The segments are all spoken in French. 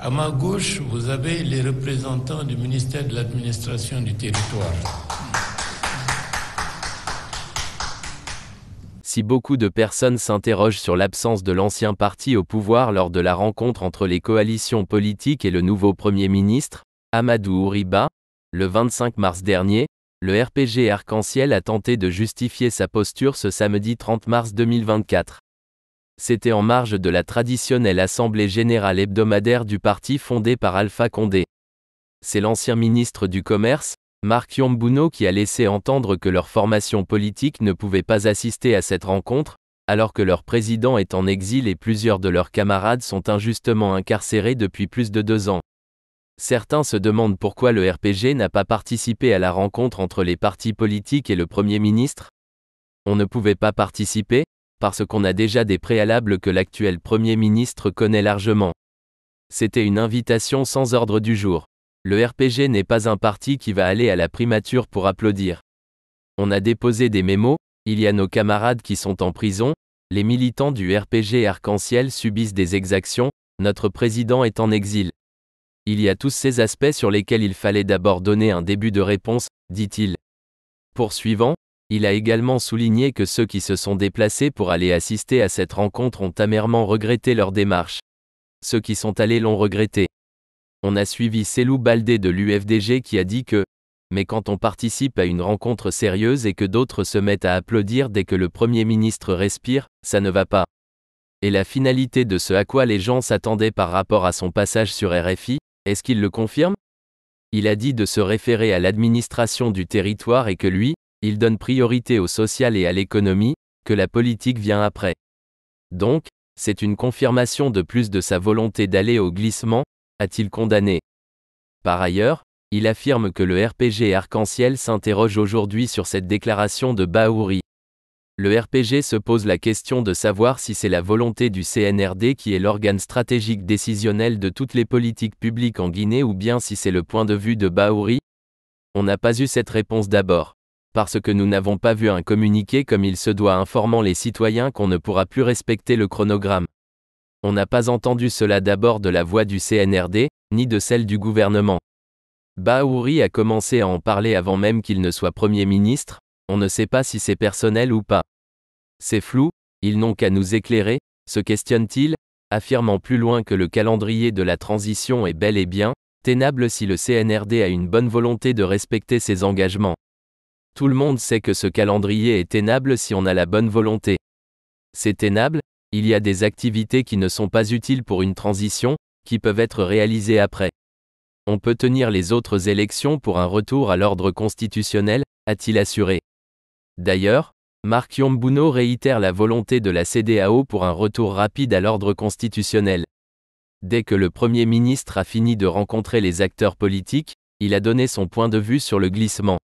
À ma gauche, vous avez les représentants du ministère de l'Administration du territoire. Si beaucoup de personnes s'interrogent sur l'absence de l'ancien parti au pouvoir lors de la rencontre entre les coalitions politiques et le nouveau Premier ministre, Amadou Ouriba, le 25 mars dernier, le RPG Arc-en-Ciel a tenté de justifier sa posture ce samedi 30 mars 2024. C'était en marge de la traditionnelle Assemblée générale hebdomadaire du parti fondé par Alpha Condé. C'est l'ancien ministre du Commerce, Marc Yombouno qui a laissé entendre que leur formation politique ne pouvait pas assister à cette rencontre, alors que leur président est en exil et plusieurs de leurs camarades sont injustement incarcérés depuis plus de deux ans. Certains se demandent pourquoi le RPG n'a pas participé à la rencontre entre les partis politiques et le Premier ministre. On ne pouvait pas participer, parce qu'on a déjà des préalables que l'actuel Premier ministre connaît largement. C'était une invitation sans ordre du jour. Le RPG n'est pas un parti qui va aller à la primature pour applaudir. On a déposé des mémos, il y a nos camarades qui sont en prison, les militants du RPG arc-en-ciel subissent des exactions, notre président est en exil. Il y a tous ces aspects sur lesquels il fallait d'abord donner un début de réponse, dit-il. Poursuivant, il a également souligné que ceux qui se sont déplacés pour aller assister à cette rencontre ont amèrement regretté leur démarche. Ceux qui sont allés l'ont regretté. On a suivi Selou Baldé de l'UFDG qui a dit que, mais quand on participe à une rencontre sérieuse et que d'autres se mettent à applaudir dès que le Premier ministre respire, ça ne va pas. Et la finalité de ce à quoi les gens s'attendaient par rapport à son passage sur RFI, est-ce qu'il le confirme Il a dit de se référer à l'administration du territoire et que lui, il donne priorité au social et à l'économie, que la politique vient après. Donc, c'est une confirmation de plus de sa volonté d'aller au glissement, a-t-il condamné. Par ailleurs, il affirme que le RPG arc-en-ciel s'interroge aujourd'hui sur cette déclaration de Bahouri. Le RPG se pose la question de savoir si c'est la volonté du CNRD qui est l'organe stratégique décisionnel de toutes les politiques publiques en Guinée ou bien si c'est le point de vue de Bahouri. On n'a pas eu cette réponse d'abord parce que nous n'avons pas vu un communiqué comme il se doit informant les citoyens qu'on ne pourra plus respecter le chronogramme. On n'a pas entendu cela d'abord de la voix du CNRD, ni de celle du gouvernement. Bahouri a commencé à en parler avant même qu'il ne soit Premier ministre, on ne sait pas si c'est personnel ou pas. C'est flou, ils n'ont qu'à nous éclairer, se questionne-t-il, affirmant plus loin que le calendrier de la transition est bel et bien, tenable si le CNRD a une bonne volonté de respecter ses engagements. Tout le monde sait que ce calendrier est tenable si on a la bonne volonté. C'est tenable, il y a des activités qui ne sont pas utiles pour une transition, qui peuvent être réalisées après. On peut tenir les autres élections pour un retour à l'ordre constitutionnel, a-t-il assuré. D'ailleurs, Marc Yombouno réitère la volonté de la CDAO pour un retour rapide à l'ordre constitutionnel. Dès que le Premier ministre a fini de rencontrer les acteurs politiques, il a donné son point de vue sur le glissement.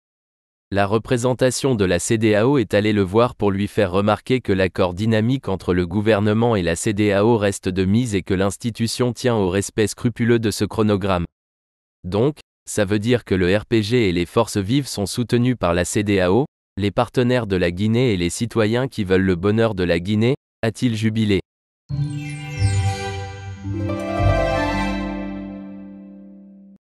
La représentation de la CDAO est allée le voir pour lui faire remarquer que l'accord dynamique entre le gouvernement et la CDAO reste de mise et que l'institution tient au respect scrupuleux de ce chronogramme. Donc, ça veut dire que le RPG et les forces vives sont soutenus par la CDAO, les partenaires de la Guinée et les citoyens qui veulent le bonheur de la Guinée, a-t-il jubilé.